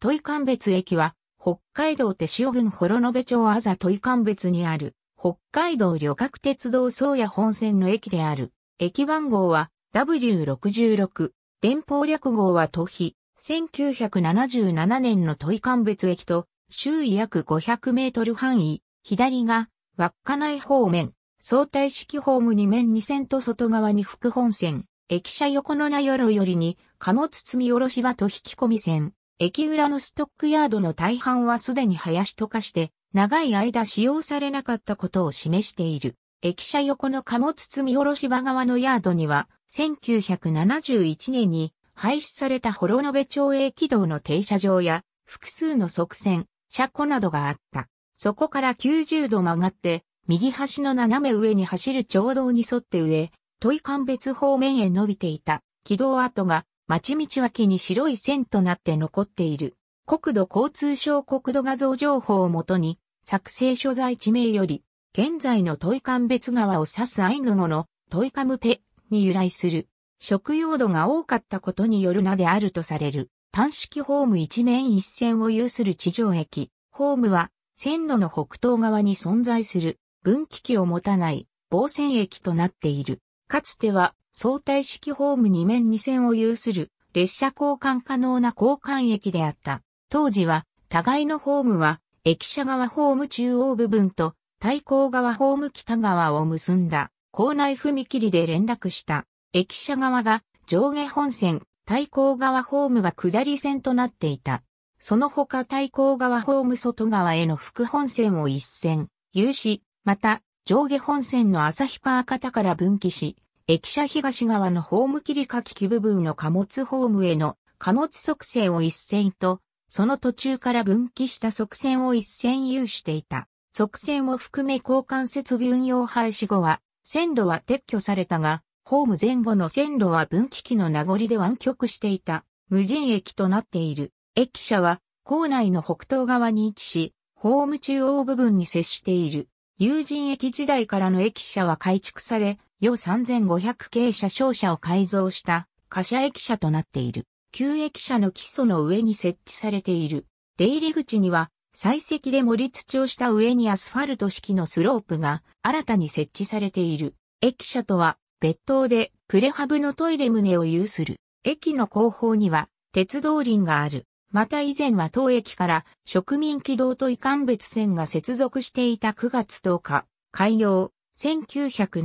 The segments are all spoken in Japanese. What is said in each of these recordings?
カ井ベ別駅は、北海道手塩郡幌延町あざカ井ベ別にある、北海道旅客鉄道宗谷本線の駅である。駅番号は W66。電報略号は都比。1977年のカ井ベ別駅と、周囲約500メートル範囲、左が、稚内方面、相対式ホーム2面2線と外側に副本線、駅舎横の名寄りに、貨物積み下ろし場と引き込み線。駅裏のストックヤードの大半はすでに林と化して、長い間使用されなかったことを示している。駅舎横の貨物積み下ろし場側のヤードには、1971年に廃止された幌延町営軌道の停車場や、複数の側線、車庫などがあった。そこから90度曲がって、右端の斜め上に走る町道に沿って上、問い間別方面へ伸びていた軌道跡が町道脇に白い線となって残っている。国土交通省国土画像情報をもとに、作成所在地名より、現在のトイカン別川を指すアイヌ語のトイカムペに由来する。食用度が多かったことによる名であるとされる。単式ホーム一面一線を有する地上駅。ホームは線路の北東側に存在する分岐器を持たない防線駅となっている。かつては相対式ホーム2面2線を有する列車交換可能な交換駅であった。当時は、互いのホームは、駅舎側ホーム中央部分と、対向側ホーム北側を結んだ、校内踏切で連絡した。駅舎側が上下本線、対向側ホームが下り線となっていた。その他対向側ホーム外側への副本線を一線、有し、また上下本線の旭川方から分岐し、駅舎東側のホーム切り書き機部分の貨物ホームへの貨物側線を一線と、その途中から分岐した側線を一線有していた。側線を含め交換設備運用廃止後は、線路は撤去されたが、ホーム前後の線路は分岐器の名残で湾曲していた、無人駅となっている。駅舎は、構内の北東側に位置し、ホーム中央部分に接している。有人駅時代からの駅舎は改築され、よ3500系車掌車を改造した貨車駅舎となっている。旧駅舎の基礎の上に設置されている。出入り口には、採石で盛り土をした上にアスファルト式のスロープが新たに設置されている。駅舎とは別棟でプレハブのトイレ棟を有する。駅の後方には鉄道輪がある。また以前は当駅から植民軌道と遺憾別線が接続していた9月10日、開業、1971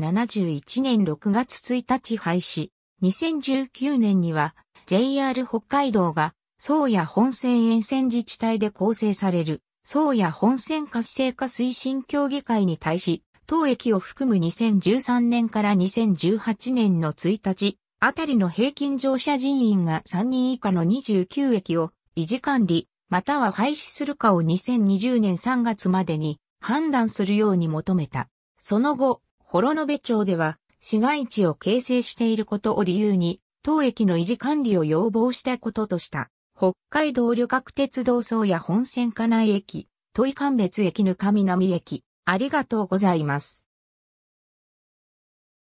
年6月1日廃止、2019年には JR 北海道が宗谷本線沿線自治体で構成される宗谷本線活性化推進協議会に対し、当駅を含む2013年から2018年の1日、あたりの平均乗車人員が3人以下の29駅を維持管理、または廃止するかを2020年3月までに判断するように求めた。その後、幌延町では市街地を形成していることを理由に、当駅の維持管理を要望したこととした、北海道旅客鉄道総や本線金内駅、都井間別駅ぬかみ駅、ありがとうございます。